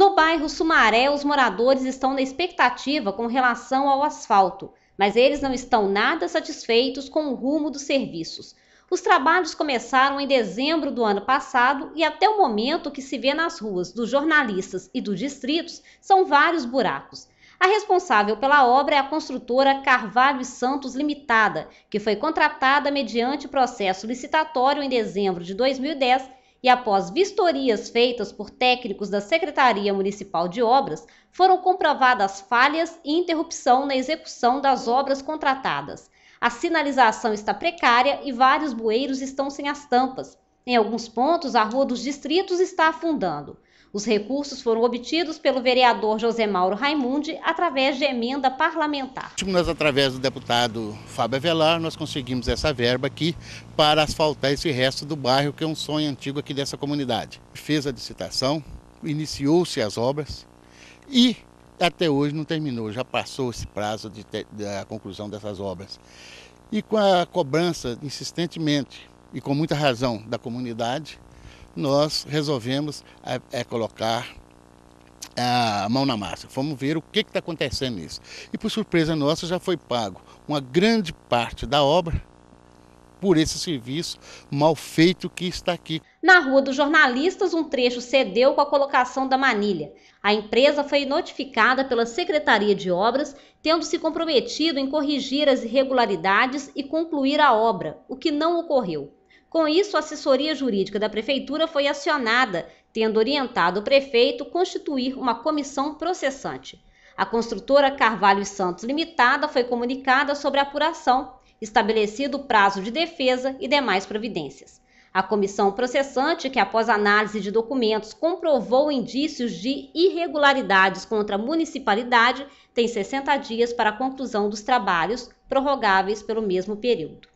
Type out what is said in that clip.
No bairro Sumaré, os moradores estão na expectativa com relação ao asfalto, mas eles não estão nada satisfeitos com o rumo dos serviços. Os trabalhos começaram em dezembro do ano passado e até o momento o que se vê nas ruas dos jornalistas e dos distritos são vários buracos. A responsável pela obra é a construtora Carvalho Santos Limitada, que foi contratada mediante processo licitatório em dezembro de 2010 e, após vistorias feitas por técnicos da Secretaria Municipal de Obras, foram comprovadas falhas e interrupção na execução das obras contratadas. A sinalização está precária e vários bueiros estão sem as tampas. Em alguns pontos, a Rua dos Distritos está afundando. Os recursos foram obtidos pelo vereador José Mauro Raimundi através de emenda parlamentar. Nós, através do deputado Fábio Avelar, nós conseguimos essa verba aqui para asfaltar esse resto do bairro, que é um sonho antigo aqui dessa comunidade. Fez a licitação, iniciou-se as obras e até hoje não terminou, já passou esse prazo de da conclusão dessas obras. E com a cobrança insistentemente e com muita razão da comunidade, nós resolvemos é, é colocar a mão na massa. Fomos ver o que está acontecendo nisso. E por surpresa nossa, já foi pago uma grande parte da obra por esse serviço mal feito que está aqui. Na Rua dos Jornalistas, um trecho cedeu com a colocação da manilha. A empresa foi notificada pela Secretaria de Obras, tendo se comprometido em corrigir as irregularidades e concluir a obra, o que não ocorreu. Com isso, a assessoria jurídica da prefeitura foi acionada, tendo orientado o prefeito constituir uma comissão processante. A construtora Carvalho Santos Limitada foi comunicada sobre a apuração, estabelecido o prazo de defesa e demais providências. A comissão processante, que após análise de documentos comprovou indícios de irregularidades contra a municipalidade, tem 60 dias para a conclusão dos trabalhos prorrogáveis pelo mesmo período.